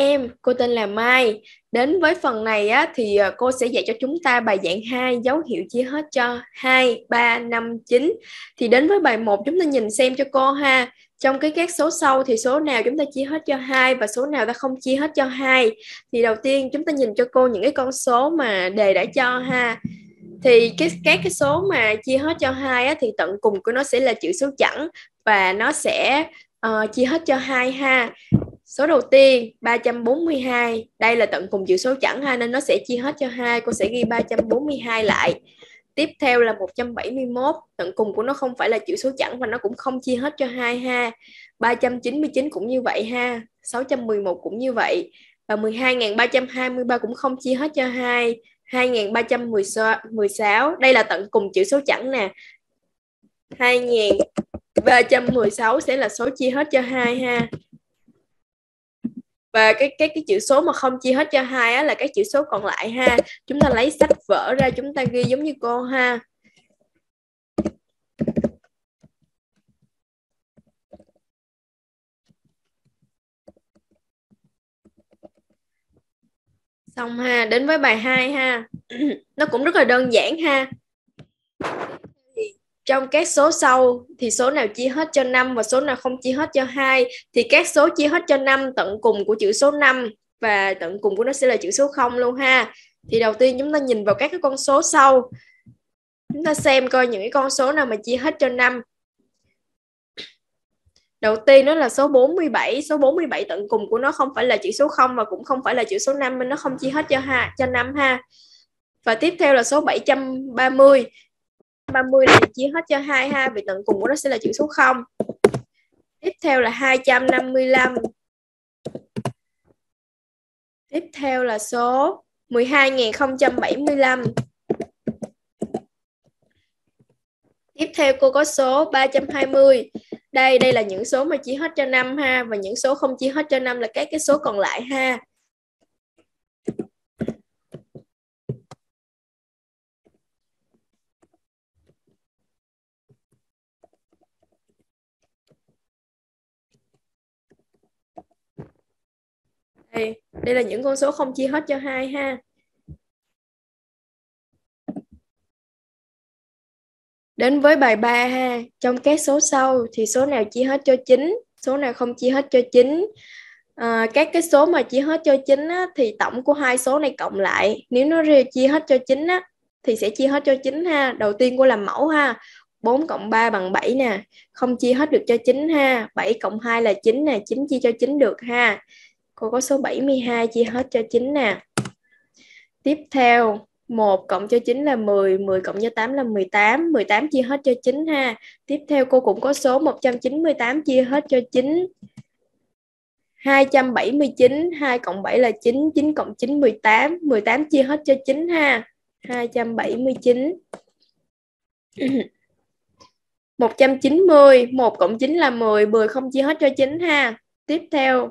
em, cô tên là Mai. Đến với phần này á, thì ờ, cô sẽ dạy cho chúng ta bài dạng 2 dấu hiệu chia hết cho 2, 3, 5, 9. Thì đến với bài 1 chúng ta nhìn xem cho cô ha. Trong cái các số sau thì số nào chúng ta chia hết cho 2 và số nào ta không chia hết cho 2. Thì đầu tiên chúng ta nhìn cho cô những cái con số mà đề đã cho ha thì cái các cái số mà chia hết cho hai á, thì tận cùng của nó sẽ là chữ số chẵn và nó sẽ uh, chia hết cho hai ha Số đầu tiên 342, đây là tận cùng chữ số chẵn ha nên nó sẽ chia hết cho hai, cô sẽ ghi 342 lại. Tiếp theo là 171, tận cùng của nó không phải là chữ số chẵn và nó cũng không chia hết cho hai ha. 399 cũng như vậy ha, 611 cũng như vậy và 12.323 cũng không chia hết cho hai. 2316, đây là tận cùng chữ số chẵn nè. 2316 sẽ là số chia hết cho hai ha và cái cái cái chữ số mà không chia hết cho hai á là các chữ số còn lại ha chúng ta lấy sách vở ra chúng ta ghi giống như cô ha xong ha đến với bài 2 ha nó cũng rất là đơn giản ha trong các số sau thì số nào chia hết cho 5 và số nào không chia hết cho 2 thì các số chia hết cho 5 tận cùng của chữ số 5 và tận cùng của nó sẽ là chữ số 0 luôn ha. Thì đầu tiên chúng ta nhìn vào các cái con số sau. Chúng ta xem coi những cái con số nào mà chia hết cho 5. Đầu tiên nó là số 47, số 47 tận cùng của nó không phải là chữ số 0 và cũng không phải là chữ số 5 nên nó không chia hết cho ha cho 5 ha. Và tiếp theo là số 730. 30 này chia hết cho 2 ha vì tận cùng của nó sẽ là chữ số 0 tiếp theo là 255 tiếp theo là số 12.075 tiếp theo cô có số 320 đây đây là những số mà chia hết cho 5 ha và những số không chia hết cho 5 là các cái số còn lại ha đây là những con số không chia hết cho hai ha Đến với bài 3 ha, trong các số sau thì số nào chia hết cho 9, số nào không chia hết cho 9. À, các cái số mà chia hết cho 9 á, thì tổng của hai số này cộng lại, nếu nó chia hết cho 9 á, thì sẽ chia hết cho 9 ha. Đầu tiên cô làm mẫu ha, 4 cộng 3 bằng 7 nè, không chia hết được cho 9 ha, 7 cộng 2 là 9 nè, 9 chia cho 9 được ha. Cô có số 72 chia hết cho 9 nè. Tiếp theo 1 cộng cho 9 là 10, 10 cộng cho 8 là 18, 18 chia hết cho 9 ha. Tiếp theo cô cũng có số 198 chia hết cho 9. 279, 2 cộng 7 là 9, 9 cộng 9 18, 18 chia hết cho 9 ha. 279. 190, 1 cộng 9 là 10, 10 không chia hết cho 9 ha. Tiếp theo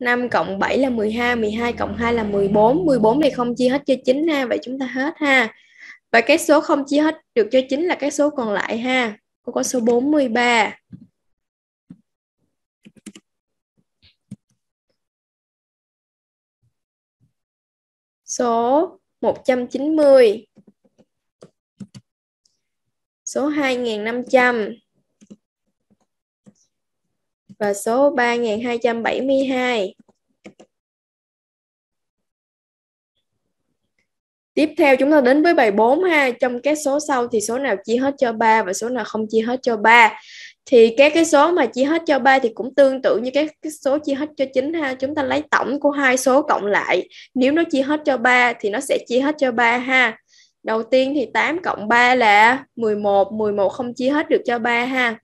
5 cộng 7 là 12, 12 cộng 2 là 14, 14 này không chia hết cho 9 ha, vậy chúng ta hết ha. Và cái số không chia hết được cho 9 là cái số còn lại ha. Cô có số 43. Số 190. Số 2500 và số 3272. Tiếp theo chúng ta đến với bài 4 ha. Trong các số sau thì số nào chia hết cho 3 và số nào không chia hết cho 3. Thì các cái số mà chia hết cho 3 thì cũng tương tự như các cái số chia hết cho 9 ha. Chúng ta lấy tổng của hai số cộng lại. Nếu nó chia hết cho 3 thì nó sẽ chia hết cho 3 ha. Đầu tiên thì 8 cộng 3 là 11. 11 không chia hết được cho 3 ha.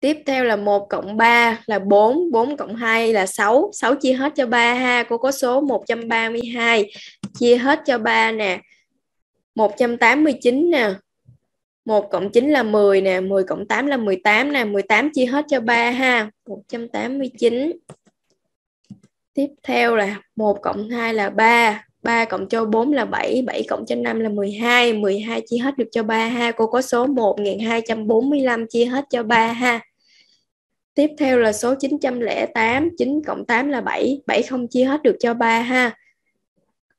Tiếp theo là 1 cộng 3 là 4, 4 cộng 2 là 6, 6 chia hết cho 3 ha. Cô có số 132 chia hết cho 3 nè. 189 nè. 1 cộng 9 là 10 nè, 10 cộng 8 là 18 nè, 18 chia hết cho 3 ha. 189. Tiếp theo là 1 cộng 2 là 3, 3 cộng cho 4 là 7, 7 cộng cho 5 là 12, 12 chia hết được cho 3 ha. Cô có số 1245 chia hết cho 3 ha. Tiếp theo là số 908, 9 cộng 8 là 7, 7 không chia hết được cho 3 ha.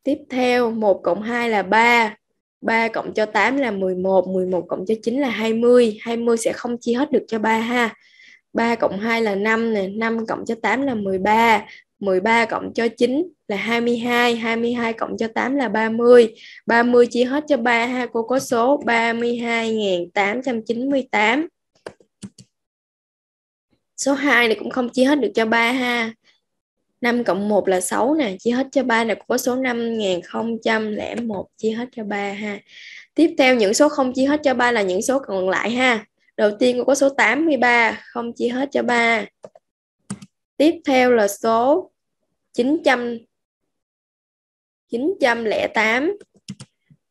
Tiếp theo 1 cộng 2 là 3, 3 cộng cho 8 là 11, 11 cộng cho 9 là 20, 20 sẽ không chia hết được cho 3 ha. 3 cộng 2 là 5 nè, 5 cộng cho 8 là 13, 13 cộng cho 9 là 22, 22 cộng cho 8 là 30. 30 chia hết cho 3 ha cô có số 32.898. Số 2 này cũng không chia hết được cho 3 ha. 5 cộng 1 là 6 nè, chia hết cho 3 là có số 5001 chia hết cho 3 ha. Tiếp theo những số không chia hết cho 3 là những số còn lại ha. Đầu tiên có số 83 không chia hết cho 3. Tiếp theo là số 900 908.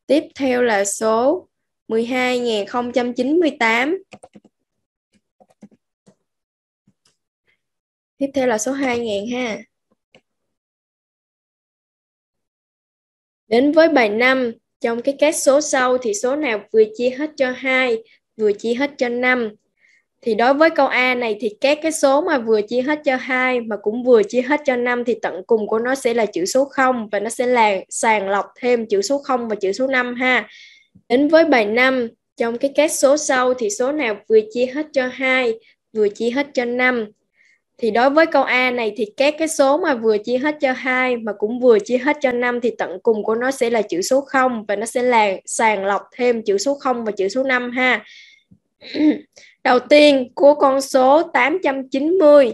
Tiếp theo là số 12098. Tiếp theo là số 2000 ha. Đến với bài 5, trong cái các số sau thì số nào vừa chia hết cho 2, vừa chia hết cho 5 thì đối với câu A này thì các cái số mà vừa chia hết cho hai mà cũng vừa chia hết cho 5 thì tận cùng của nó sẽ là chữ số 0 và nó sẽ là sàng lọc thêm chữ số 0 và chữ số 5 ha. Đến với bài 5, trong cái các số sau thì số nào vừa chia hết cho 2, vừa chia hết cho 5 thì đối với câu A này thì các cái số mà vừa chia hết cho 2 mà cũng vừa chia hết cho 5 thì tận cùng của nó sẽ là chữ số 0 và nó sẽ là sàng lọc thêm chữ số 0 và chữ số 5 ha. Đầu tiên của con số 890.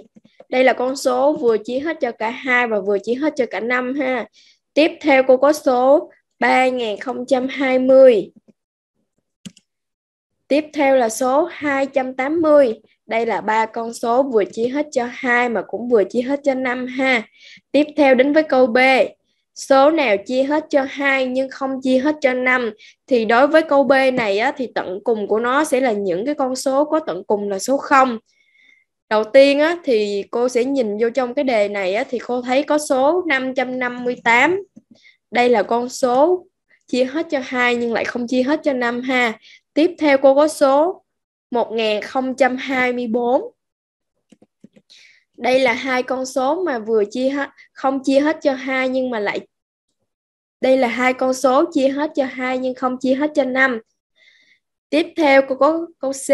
Đây là con số vừa chia hết cho cả hai và vừa chia hết cho cả năm ha. Tiếp theo cô có số 3020. Tiếp theo là số 280. Đây là ba con số vừa chia hết cho hai mà cũng vừa chia hết cho năm ha. Tiếp theo đến với câu B số nào chia hết cho 2 nhưng không chia hết cho 5 thì đối với câu B này á, thì tận cùng của nó sẽ là những cái con số có tận cùng là số 0. Đầu tiên á, thì cô sẽ nhìn vô trong cái đề này á, thì cô thấy có số 558. Đây là con số chia hết cho 2 nhưng lại không chia hết cho 5 ha. Tiếp theo cô có số 1024 đây là hai con số mà vừa chia hết không chia hết cho hai nhưng mà lại đây là hai con số chia hết cho hai nhưng không chia hết cho năm tiếp theo cô có câu C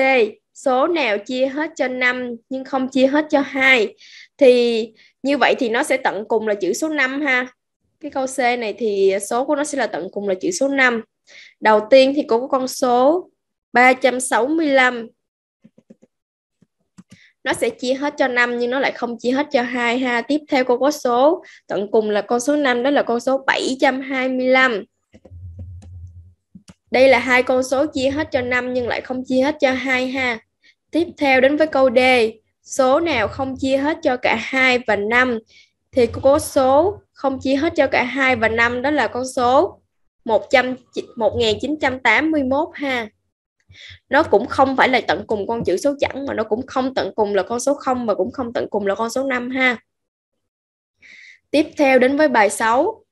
số nào chia hết cho năm nhưng không chia hết cho hai thì như vậy thì nó sẽ tận cùng là chữ số 5 ha. Cái câu C này thì số của nó sẽ là tận cùng là chữ số 5. Đầu tiên thì cô có con số 365 nó sẽ chia hết cho 5 nhưng nó lại không chia hết cho 2 ha. Tiếp theo cô có số tận cùng là con số 5 đó là con số 725. Đây là hai con số chia hết cho 5 nhưng lại không chia hết cho 2 ha. Tiếp theo đến với câu D, số nào không chia hết cho cả 2 và 5 thì cô có số không chia hết cho cả 2 và 5 đó là con số 100 1981 ha nó cũng không phải là tận cùng con chữ số chẵn mà nó cũng không tận cùng là con số 0 mà cũng không tận cùng là con số 5 ha tiếp theo đến với bài 6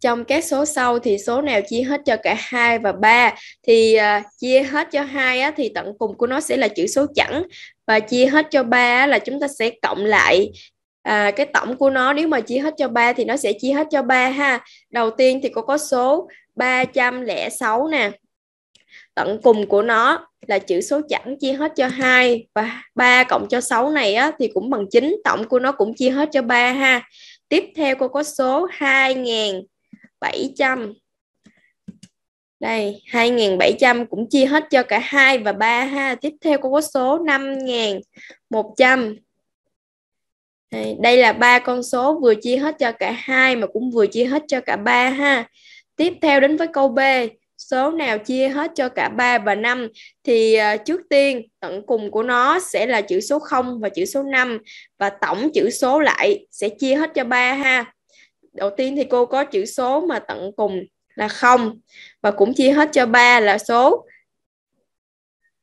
trong các số sau thì số nào chia hết cho cả hai và ba thì uh, chia hết cho hai á, thì tận cùng của nó sẽ là chữ số chẵn và chia hết cho ba là chúng ta sẽ cộng lại à, cái tổng của nó nếu mà chia hết cho 3 thì nó sẽ chia hết cho 3 ha. Đầu tiên thì cô có số 306 nè. Tận cùng của nó là chữ số chẵn chia hết cho 2 và 3 cộng cho 6 này á, thì cũng bằng 9, tổng của nó cũng chia hết cho 3 ha. Tiếp theo cô có số 2700. Đây, 2700 cũng chia hết cho cả 2 và 3 ha. Tiếp theo cô có số 5100 đây, là ba con số vừa chia hết cho cả hai mà cũng vừa chia hết cho cả ba ha tiếp theo đến với câu b số nào chia hết cho cả 3 và 5 thì ờ, trước tiên tận cùng của nó sẽ là chữ số 0 và chữ số 5 và tổng chữ số lại sẽ chia hết cho 3 ha. Đầu tiên thì cô có chữ số mà tận cùng là 0 và cũng chia hết cho 3 là số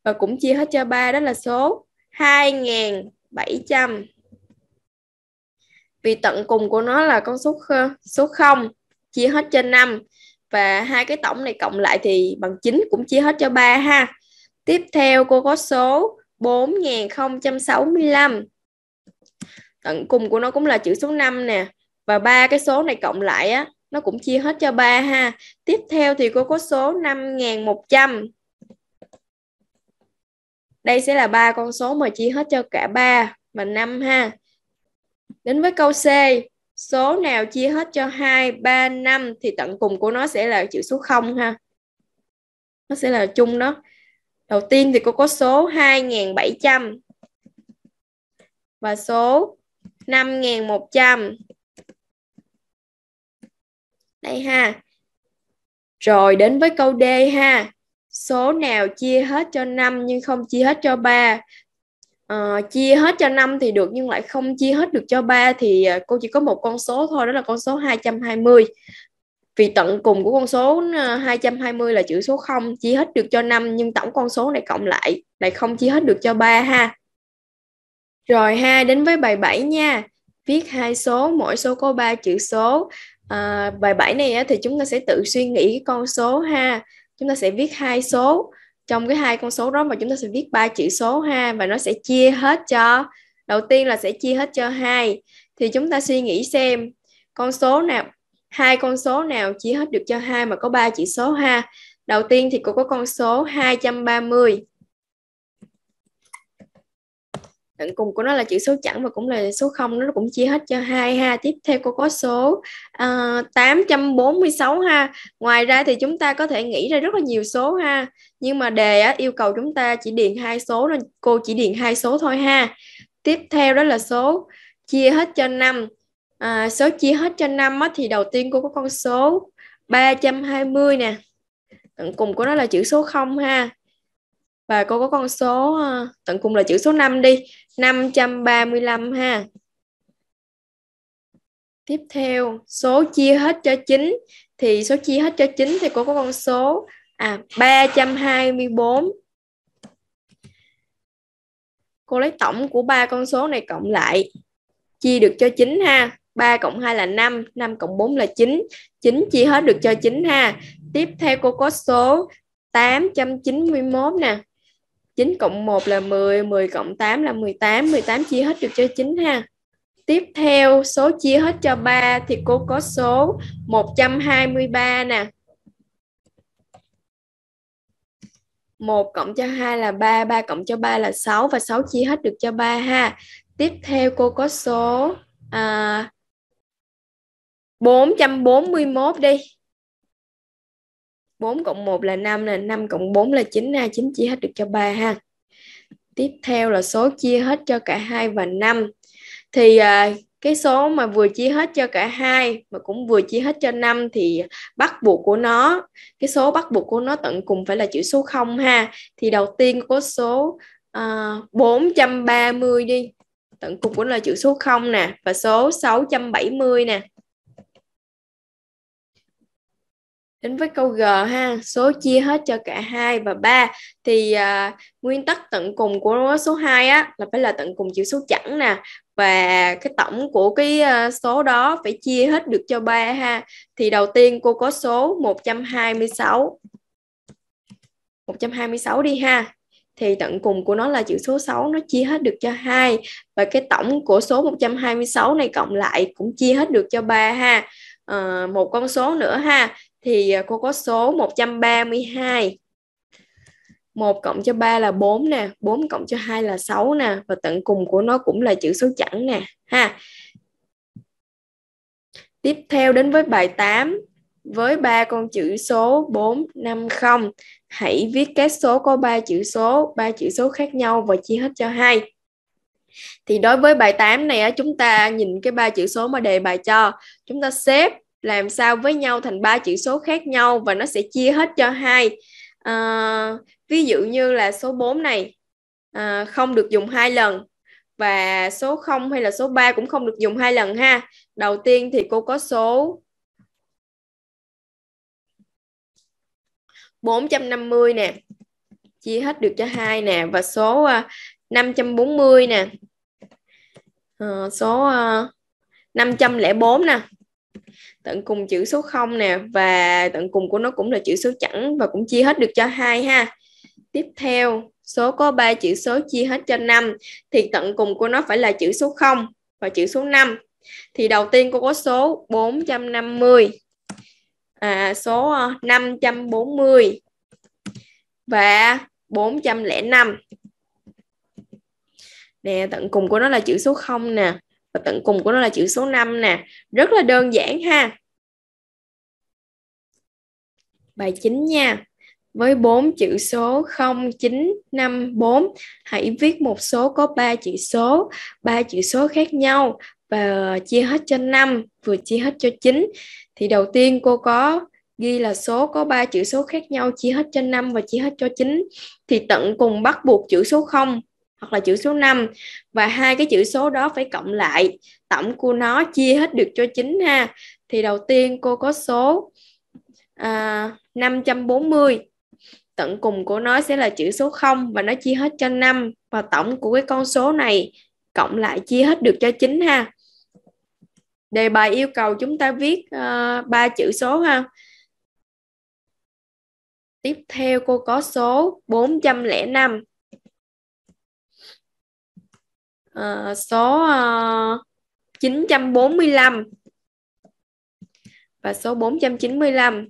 và cũng chia hết cho 3 đó là số 2700 vì tận cùng của nó là con số số 0 chia hết cho 5 và hai cái tổng này cộng lại thì bằng 9 cũng chia hết cho 3 ha. Tiếp theo cô có số 4065. Tận cùng của nó cũng là chữ số 5 nè và ba cái số này cộng lại á nó cũng chia hết cho 3 ha. Tiếp theo thì cô có số 5100. Đây sẽ là ba con số mà chia hết cho cả ba và 5 ha. Đến với câu C, số nào chia hết cho 2, 3, 5 thì tận cùng của nó sẽ là chữ số 0 ha. Nó sẽ là chung đó. Đầu tiên thì cô có số 2700 và số 5100. Đây ha. Rồi đến với câu D ha. Số nào chia hết cho 5 nhưng không chia hết cho 3 uh, chia hết cho 5 thì được nhưng lại không chia hết được cho 3 thì à, cô chỉ có một con số thôi đó là con số 220 vì tận cùng của con số 220 à, là chữ số 0 chia hết được cho 5 nhưng tổng con số này cộng lại lại không chia hết được cho 3 ha. Rồi ha, đến với bài 7 nha. Viết hai số, mỗi số có 3 chữ số. À, bài 7 này á, thì chúng ta sẽ tự suy nghĩ cái con số ha. Chúng ta sẽ viết hai số trong cái hai con số đó mà chúng ta sẽ viết ba chữ số ha và nó sẽ chia hết cho đầu tiên là sẽ chia hết cho hai thì chúng ta suy nghĩ xem con số nào hai con số nào chia hết được cho hai mà có ba chữ số ha đầu tiên thì cô có con số 230 tận cùng của nó là chữ số chẵn và cũng là số 0 nó cũng chia hết cho hai ha tiếp theo cô có số ờ, uh, 846 ha ngoài ra thì chúng ta có thể nghĩ ra rất là nhiều số ha nhưng mà đề á, yêu cầu chúng ta chỉ điền hai số nên cô chỉ điền hai số thôi ha tiếp theo đó là số chia hết cho 5 à, ờ, số chia hết cho 5 á, thì đầu tiên cô có con số 320 nè tận cùng của nó là chữ số 0 ha và cô có con số ờ, tận cùng là chữ số 5 đi 535 ha tiếp theo số chia hết cho 9 thì số chia hết cho 9 thì cô có con số à 324 cô lấy tổng của ba con số này cộng lại chia được cho 9 ha 3 cộng 2 là 5 5 cộng 4 là 9 9 chia hết được cho 9 ha tiếp theo cô có số 891 nè 9 cộng 1 là 10, 10 cộng 8 là 18, 18 chia hết được cho 9 ha. Tiếp theo số chia hết cho 3 thì cô có số 123 nè. 1 cộng cho 2 là 3, 3 cộng cho 3 là 6 và 6 chia hết được cho 3 ha. Tiếp theo cô có số à, 441 đi. 4 cộng 1 là 5 nè, 5 cộng 4 là 9 ha, 9 chia hết được cho 3 ha. Tiếp theo là số chia hết cho cả 2 và 5. Thì à, cái số mà vừa chia hết cho cả hai mà cũng vừa chia hết cho 5 thì bắt buộc của nó cái số bắt buộc của nó tận cùng phải là chữ số 0 ha. Thì đầu tiên có số uh, à, 430 đi. Tận cùng của nó là chữ số 0 nè và số 670 nè đến với câu G ha số chia hết cho cả hai và ba thì à, nguyên tắc tận cùng của số 2 á là phải là tận cùng chữ số chẵn nè và cái tổng của cái à, số đó phải chia hết được cho ba ha thì đầu tiên cô có số 126 126 đi ha thì tận cùng của nó là chữ số 6 nó chia hết được cho hai và cái tổng của số 126 này cộng lại cũng chia hết được cho ba ha à, một con số nữa ha thì à, cô có số 132 1 cộng cho 3 là 4 nè 4 cộng cho 2 là 6 nè và tận cùng của nó cũng là chữ số chẵn nè ha tiếp theo đến với bài 8 với ba con chữ số 4, 5, 0 hãy viết các số có ba chữ số, ba chữ số khác nhau và chia hết cho 2. Thì đối với bài 8 này chúng ta nhìn cái ba chữ số mà đề bài cho, chúng ta xếp làm sao với nhau thành ba chữ số khác nhau và nó sẽ chia hết cho hai à, ví dụ như là số 4 này à, không được dùng hai lần và số 0 hay là số 3 cũng không được dùng hai lần ha đầu tiên thì cô có số 450 nè chia hết được cho hai nè và số 540 ờ, nè à, số 504 nè tận cùng chữ số 0 nè và tận cùng của nó cũng là chữ số chẵn và cũng chia hết được cho hai ha tiếp theo số có 3 chữ số chia hết cho 5 thì tận cùng của nó phải là chữ số 0 và chữ số 5 thì đầu tiên cô có số 450 à, số 540 ờ, và 405 nè tận cùng của nó là chữ số 0 nè và tận cùng của nó là chữ số 5 nè rất là đơn giản ha bài 9 nha với bốn chữ số 0954 hãy viết một số có 3 chữ số ba chữ số khác nhau và chia hết cho 5 vừa chia hết cho 9 thì đầu tiên cô có ghi là số có 3 chữ số khác nhau chia hết cho 5 và chia hết cho 9 thì tận cùng bắt buộc chữ số 0 hoặc là chữ số 5 và hai cái chữ số đó phải cộng lại tổng của nó chia hết được cho chính ha thì đầu tiên cô có số à, 540 tận cùng của nó sẽ là chữ số 0 và nó chia hết cho 5 và tổng của cái con số này cộng lại chia hết được cho 9 ha. Đề bài yêu cầu chúng ta viết ờ, ba uh, chữ số ha. Tiếp theo cô có số 405 uh, số uh, ờ, 945 và số 495.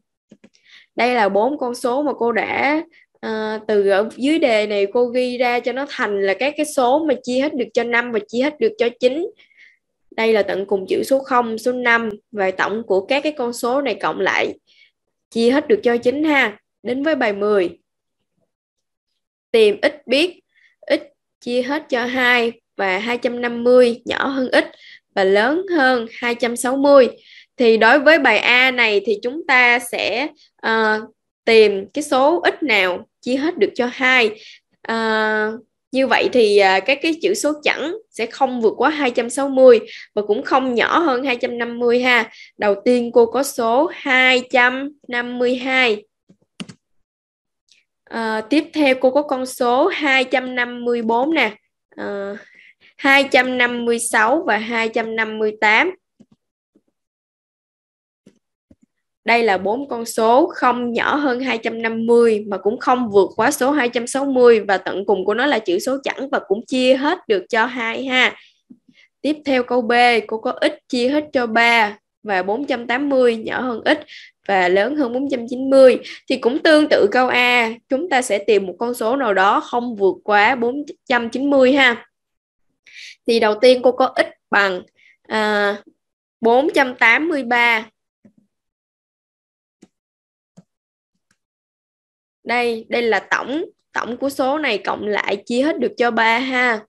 Đây là bốn con số mà cô đã uh, từ ở dưới đề này cô ghi ra cho nó thành là các cái số mà chia hết được cho 5 và chia hết được cho 9. Đây là tận cùng chữ số 0, số 5 và tổng của các cái con số này cộng lại chia hết được cho 9 ha. Đến với bài 10. Tìm x biết x chia hết cho 2 và 250 nhỏ hơn ít và lớn hơn 260 thì đối với bài A này thì chúng ta sẽ uh, tìm cái số ít nào chia hết được cho hai uh, như vậy thì uh, các cái chữ số chẵn sẽ không vượt quá 260 và cũng không nhỏ hơn 250 ha. Đầu tiên cô có số 252. À, ờ, tiếp theo cô có con số 254 nè. À, 256 và 258. Đây là bốn con số không nhỏ hơn 250 mà cũng không vượt quá số 260 và tận cùng của nó là chữ số chẵn và cũng chia hết được cho hai ha. Tiếp theo câu B, cô có ít chia hết cho 3 và 480 nhỏ hơn ít và lớn hơn 490 thì cũng tương tự câu A, chúng ta sẽ tìm một con số nào đó không vượt quá 490 ha thì đầu tiên cô có x bằng à, 483 đây đây là tổng tổng của số này cộng lại chia hết được cho 3 ha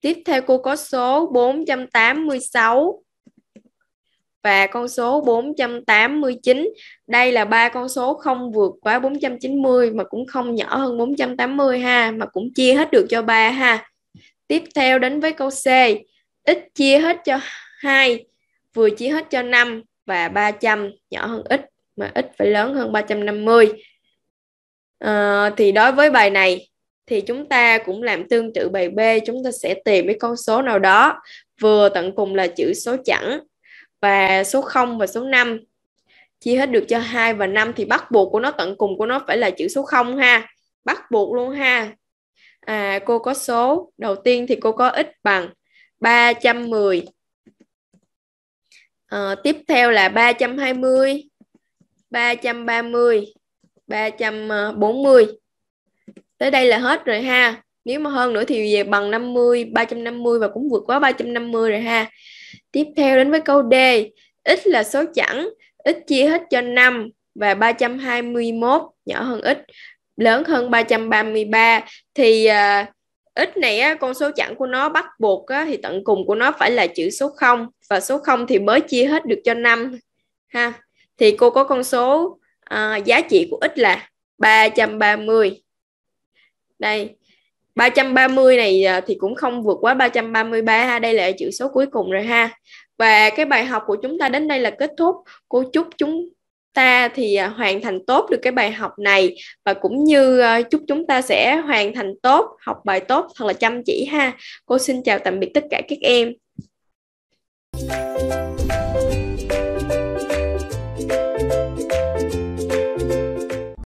tiếp theo cô có số 486 và con số 489. Đây là ba con số không vượt quá 490 mà cũng không nhỏ hơn 480 ha, mà cũng chia hết được cho ba ha. Tiếp theo đến với câu C, x chia hết cho 2, vừa chia hết cho 5 và 300 nhỏ hơn x mà x phải lớn hơn 350. À, ờ, thì đối với bài này thì chúng ta cũng làm tương tự bài B, chúng ta sẽ tìm cái con số nào đó vừa tận cùng là chữ số chẵn và số 0 và số 5 chia hết được cho 2 và 5 thì bắt buộc của nó tận cùng của nó phải là chữ số 0 ha. Bắt buộc luôn ha à, cô có số đầu tiên thì cô có x bằng 310 à, ờ, tiếp theo là 320 330 340 tới đây là hết rồi ha nếu mà hơn nữa thì về bằng 50 350 và cũng vượt quá 350 rồi ha tiếp theo đến với câu D x là số chẵn x chia hết cho 5 và 321 nhỏ hơn x lớn hơn 333 thì uh, à, x này á, con số chẵn của nó bắt buộc á, thì tận cùng của nó phải là chữ số 0 và số 0 thì mới chia hết được cho 5 ha. Thì cô có con số uh, giá trị của ít là 330. Đây. 330 này uh, thì cũng không vượt quá 333 ha, đây là chữ số cuối cùng rồi ha. Và cái bài học của chúng ta đến đây là kết thúc. Cô chúc chúng ta thì à, hoàn thành tốt được cái bài học này và cũng như à, chúc chúng ta sẽ hoàn thành tốt, học bài tốt thật là chăm chỉ ha. Cô xin chào tạm biệt tất cả các em. Thank you